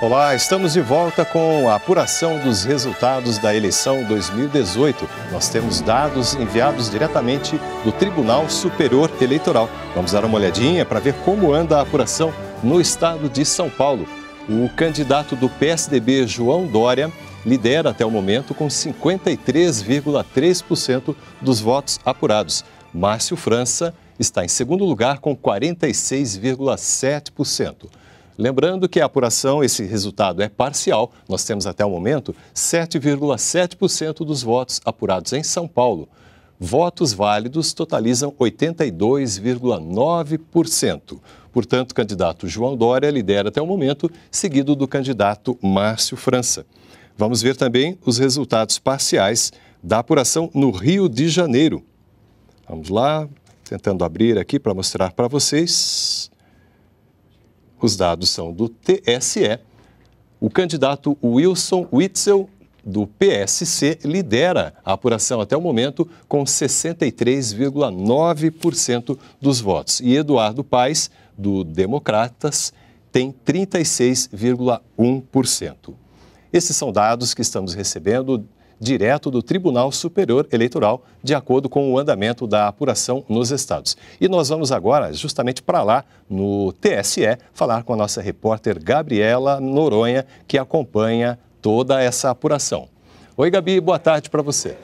Olá, estamos de volta com a apuração dos resultados da eleição 2018. Nós temos dados enviados diretamente do Tribunal Superior Eleitoral. Vamos dar uma olhadinha para ver como anda a apuração no estado de São Paulo. O candidato do PSDB, João Dória, lidera até o momento com 53,3% dos votos apurados. Márcio França está em segundo lugar com 46,7%. Lembrando que a apuração, esse resultado é parcial. Nós temos até o momento 7,7% dos votos apurados em São Paulo. Votos válidos totalizam 82,9%. Portanto, o candidato João Dória lidera até o momento, seguido do candidato Márcio França. Vamos ver também os resultados parciais da apuração no Rio de Janeiro. Vamos lá, tentando abrir aqui para mostrar para vocês. Os dados são do TSE. O candidato Wilson Witzel, do PSC, lidera a apuração até o momento com 63,9% dos votos. E Eduardo Paes, do Democratas, tem 36,1%. Esses são dados que estamos recebendo direto do Tribunal Superior Eleitoral, de acordo com o andamento da apuração nos estados. E nós vamos agora, justamente para lá, no TSE, falar com a nossa repórter Gabriela Noronha, que acompanha toda essa apuração. Oi, Gabi, boa tarde para você.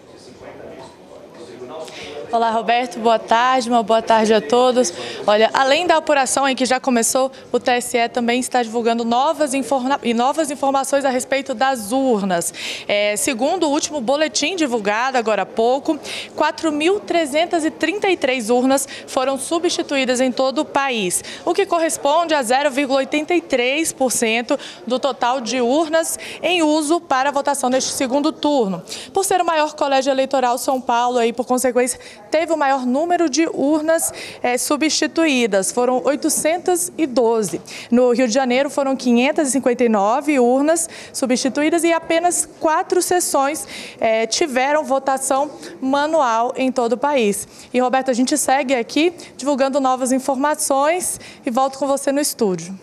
Olá, Roberto. Boa tarde, uma boa tarde a todos. Olha, além da apuração em que já começou, o TSE também está divulgando novas, informa novas informações a respeito das urnas. É, segundo o último boletim divulgado agora há pouco, 4.333 urnas foram substituídas em todo o país, o que corresponde a 0,83% do total de urnas em uso para a votação neste segundo turno. Por ser o maior colégio eleitoral, São Paulo, aí, por consequência, teve o maior número de urnas é, substituídas, foram 812. No Rio de Janeiro foram 559 urnas substituídas e apenas quatro sessões é, tiveram votação manual em todo o país. E Roberto, a gente segue aqui divulgando novas informações e volto com você no estúdio.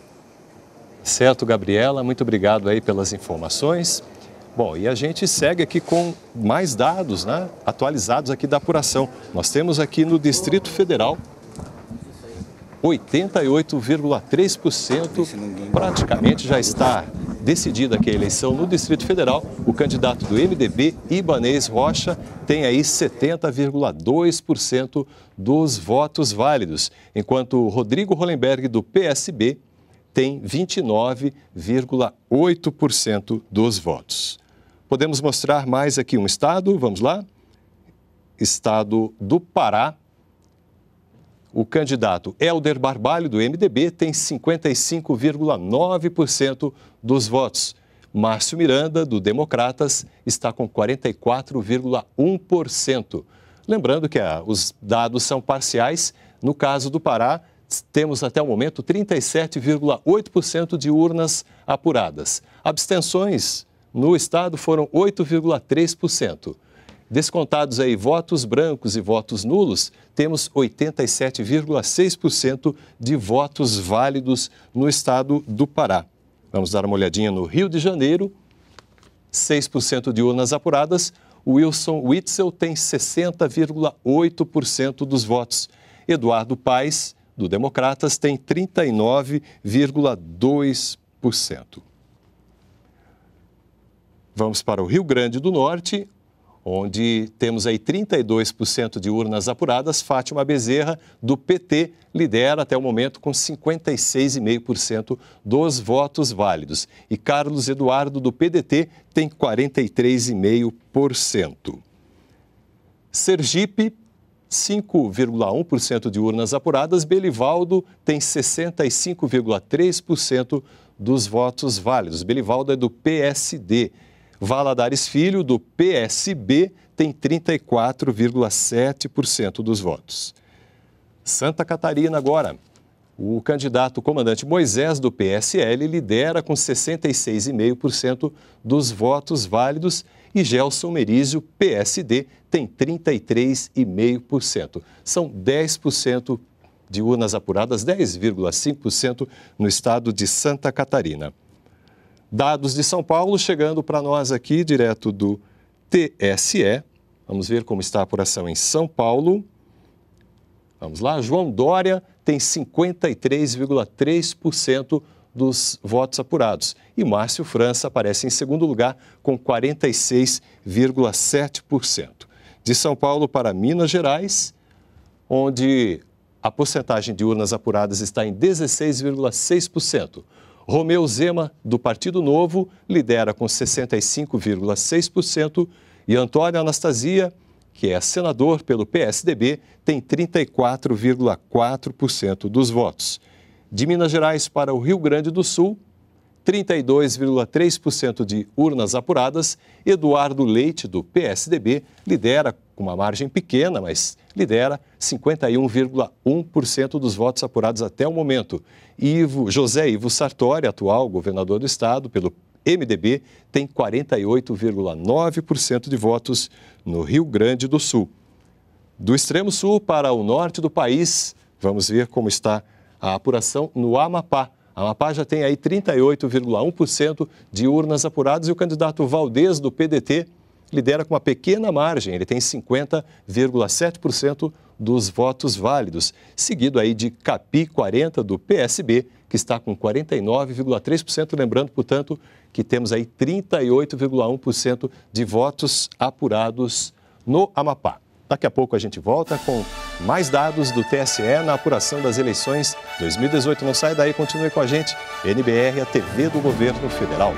Certo, Gabriela, muito obrigado aí pelas informações. Bom, e a gente segue aqui com mais dados né, atualizados aqui da apuração. Nós temos aqui no Distrito Federal 88,3% praticamente já está decidida aqui a eleição no Distrito Federal. O candidato do MDB, Ibanês Rocha, tem aí 70,2% dos votos válidos, enquanto Rodrigo Hollenberg, do PSB, tem 29,8% dos votos. Podemos mostrar mais aqui um estado, vamos lá? Estado do Pará. O candidato Helder Barbalho, do MDB, tem 55,9% dos votos. Márcio Miranda, do Democratas, está com 44,1%. Lembrando que ah, os dados são parciais. No caso do Pará, temos até o momento 37,8% de urnas apuradas. Abstenções no Estado foram 8,3%. Descontados aí votos brancos e votos nulos, temos 87,6% de votos válidos no Estado do Pará. Vamos dar uma olhadinha no Rio de Janeiro. 6% de urnas apuradas. Wilson Witzel tem 60,8% dos votos. Eduardo Paes, do Democratas, tem 39,2%. Vamos para o Rio Grande do Norte, onde temos aí 32% de urnas apuradas. Fátima Bezerra, do PT, lidera até o momento com 56,5% dos votos válidos. E Carlos Eduardo, do PDT, tem 43,5%. Sergipe, 5,1% de urnas apuradas. Belivaldo tem 65,3% dos votos válidos. Belivaldo é do PSD Valadares Filho, do PSB, tem 34,7% dos votos. Santa Catarina agora. O candidato comandante Moisés do PSL lidera com 66,5% dos votos válidos e Gelson Merizio, PSD, tem 33,5%. São 10% de urnas apuradas, 10,5% no estado de Santa Catarina. Dados de São Paulo chegando para nós aqui direto do TSE. Vamos ver como está a apuração em São Paulo. Vamos lá, João Dória tem 53,3% dos votos apurados. E Márcio França aparece em segundo lugar com 46,7%. De São Paulo para Minas Gerais, onde a porcentagem de urnas apuradas está em 16,6%. Romeu Zema, do Partido Novo, lidera com 65,6% e Antônio Anastasia, que é senador pelo PSDB, tem 34,4% dos votos. De Minas Gerais para o Rio Grande do Sul, 32,3% de urnas apuradas, Eduardo Leite, do PSDB, lidera com uma margem pequena, mas lidera 51,1% dos votos apurados até o momento. Ivo, José Ivo Sartori, atual governador do estado, pelo MDB, tem 48,9% de votos no Rio Grande do Sul. Do extremo sul para o norte do país, vamos ver como está a apuração no Amapá. Amapá já tem aí 38,1% de urnas apuradas e o candidato Valdez, do PDT, lidera com uma pequena margem, ele tem 50,7% dos votos válidos, seguido aí de Capi 40 do PSB, que está com 49,3%, lembrando, portanto, que temos aí 38,1% de votos apurados no Amapá. Daqui a pouco a gente volta com mais dados do TSE na apuração das eleições 2018. Não sai daí, continue com a gente. NBR, a TV do Governo Federal.